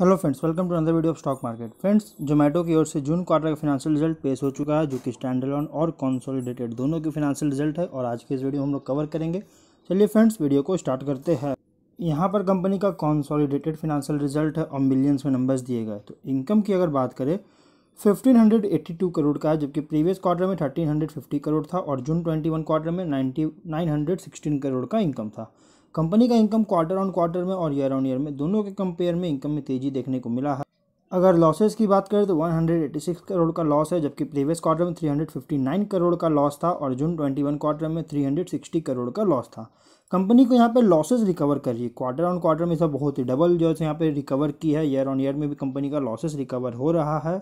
hello friends welcome to another video of stock market friends Zomato की ओर से June quarter का financial result पेश हो चुका है जो कि ऑन और कॉन्सोलिडेटेड दोनों की फिनेंशियल रिजल्ट है और आज के इस वीडियो हम लोग कवर करेंगे चलिए फ्रेंड्स वीडियो को स्टार्ट करते हैं यहाँ पर कंपनी का कॉन्सॉलीडेटेड फिनेंशियल रिजल्ट है और मिलियंस में नंबर्स दिए गए तो इनकम की अगर बात करें फिफ्टीन करोड़ का है जबकि प्रीवियस क्वार्टर में थर्टीन करोड़ था और जून ट्वेंटी क्वार्टर में नाइन्टी करोड़ का इनकम था कंपनी का इनकम क्वार्टर ऑन क्वार्टर में और ईयर ऑन ईयर में दोनों के कंपेयर में इनकम में तेज़ी देखने को मिला है अगर लॉसेस की बात करें तो 186 करोड़ का लॉस है जबकि प्रीवियस क्वार्टर में 359 करोड़ का लॉस था और जून 21 क्वार्टर में 360 करोड़ का लॉस था कंपनी को यहाँ पे लॉसेस रिकवर कर रही है क्वार्टर ऑन क्वार्टर में सब बहुत ही डबल जो है यहाँ पे रिकवर की है ईयर ऑन ईयर में भी कंपनी का लॉसेस रिकवर हो रहा है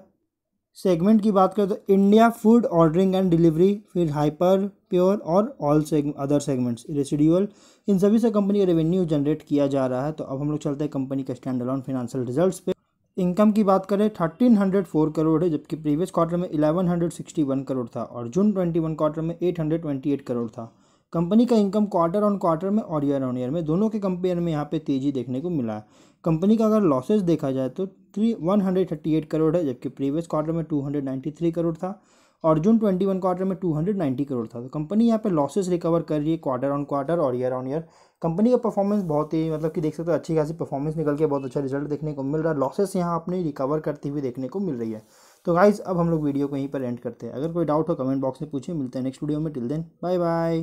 सेगमेंट की बात करें तो India food ordering and delivery फिर हाइपर प्योर और ऑल अदर सेगमेंट्स रेसिड्यूअल इन सभी से कंपनी का रेवेन्यू जनरेट किया जा रहा है तो अब हम लोग चलते हैं कंपनी के स्टैंड अलाउन फिनेंशियल रिजल्ट पे इनकम की बात करें थर्टीन हंड्रेड फोर करोड़ है जबकि प्रीवियस क्वार्टर में eleven hundred sixty one crore था और जून ट्वेंटी वन क्वार्टर में eight hundred twenty eight crore था कंपनी का इनकम क्वार्टर ऑन क्वार्टर में और ईयर ऑन ईयर में दोनों के कंपेयर में यहाँ पे तेज़ी देखने को मिला है कंपनी का अगर लॉसेज देखा जाए तो three one hundred thirty eight crore है जबकि प्रीवियस क्वार्टर में two hundred ninety three crore था और जून ट्वेंटी वन क्वार्टर में टू हंड्रेड नाइन्टी करोड़ था तो कंपनी यहाँ पे लॉसेस रिकवर कर रही है क्वार्टर ऑन क्वार्टर और ईयर ऑन ईयर कंपनी का परफॉर्मेंस बहुत ही मतलब कि देख सकते हो अच्छी खासी परफॉर्मेंस निकल के बहुत अच्छा रिजल्ट देखने को मिल रहा है लॉसेस यहाँ अपनी रिकवर करती हुई देखने को मिल रही है तो गाइज़ अब हम लोग वीडियो को यहीं पर एंड करते हैं अगर कोई डाउट हो कमेंट बॉक्स में पूछे मिलते हैं नेक्स्ट वीडियो में टिल देन बाय बाय